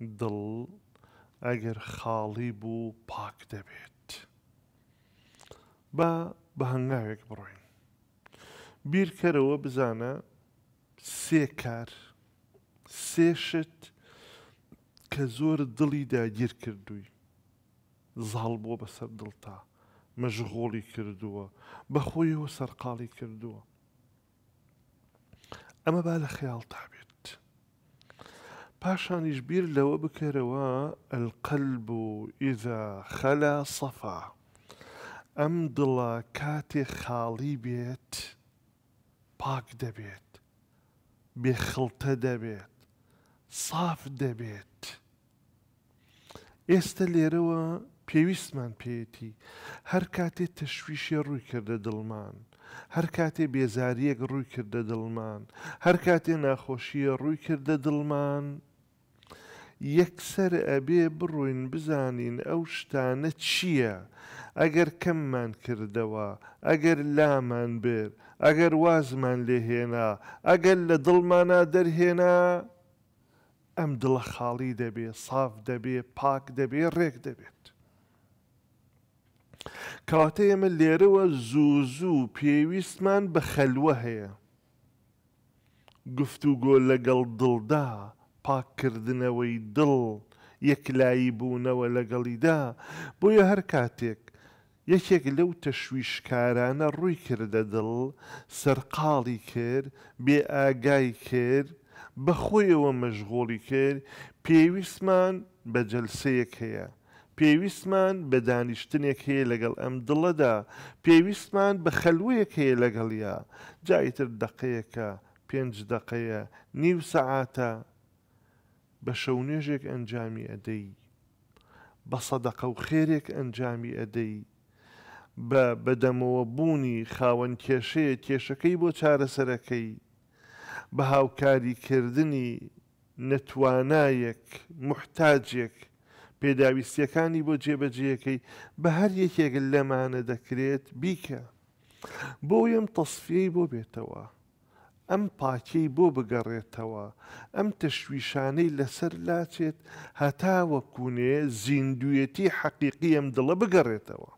دڵ ئەگەر خاڵی بوو پاک دەبێت بە بە هەنگاوێک بڕۆین بیرکەرەوە بزانە سێ کار سێشت کە زۆر دڵی داگیر کردووی زاڵ بووە بەسەر دڵتا مەژغۆڵی کردووە بەخۆیەوە سەرقاڵی کردووە ئەمە با لە خەیاڵ تابێت پاشانیش بیر لەوە بکەرەوە ئەلقلب و ئیدا خەلا سەفا ئەم دڵە کاتێ خاڵی بێت پاک دەبێت بێخڵتە دەبێت ساف دەبێت ئێستا لێرەوە پێویستمان پێێتی هەر کاتێ تەشویشی ڕووی کردە دڵمان هەر کاتێ بێزاریەک ڕووی کردە دڵمان هەر کاتێ ناخۆشیە ڕووی کردە دڵمان یەکسەر ئەبێ بڕوین بزانین ئەو شتانە چییە؟ ئەگەر کەممان کردەوە، ئەگەر لامان بێت، ئەگەر وازمان لێهێنا، ئەگەر لە دڵمانە دەرهێنا، ئەم دڵە خاڵی دەبێ، ساف دەبێ، پاک دەبێ، ڕێک دەبێت. کاتە ئێمە لێرەوە زووزوو پێویستمان بە خەلوە هەیە. گفتوگۆ لەگەڵ دڵدا پاکردنەوەی دڵ یەکلایی بوونەوە لەگەڵیدا بۆیە هەر کاتێک یەکێک لەو تەشویشکارانە ڕووی کردە دڵ سەرقاڵی کرد بێ ئاگای کرد بەخۆیەوە مەژغۆڵی کرد پێویستمان بە جلسەیەک هەیە. پێویستمان بە دانیشتنێک هەیە لەگەڵ ئەم دڵەدا پێویستمان بە خەلوەیەک هەیە لەگەڵیا جایتر دقەیەکە پێنج دقەیە نیو سەعاتە بە شەونێژێک ئەنجامی ئەدەی بە سەدەقە و خێرێک ئەنجامی ئەدەی بە بەدەمەوە بوونی خاوەن کێشەیە کێشەکەی بۆ چارەسەرەکەی بە هاوکاریکردنی نەتوانایەک محتاجێک پێداویستیەکانی بۆ جێبەجیەکەی بە هەر یەکێک لەمانە دەکرێت بیکە بۆ یم تەصفیەی بۆ بێتەوە. ئەم پاکەی بۆ بگەڕێتەوە ئەم تەشویشانەی لەسەر لاچێت هەتا وەکوونێ زیندویەتی حەقیقی ئەم دڵە بگەڕێتەوە.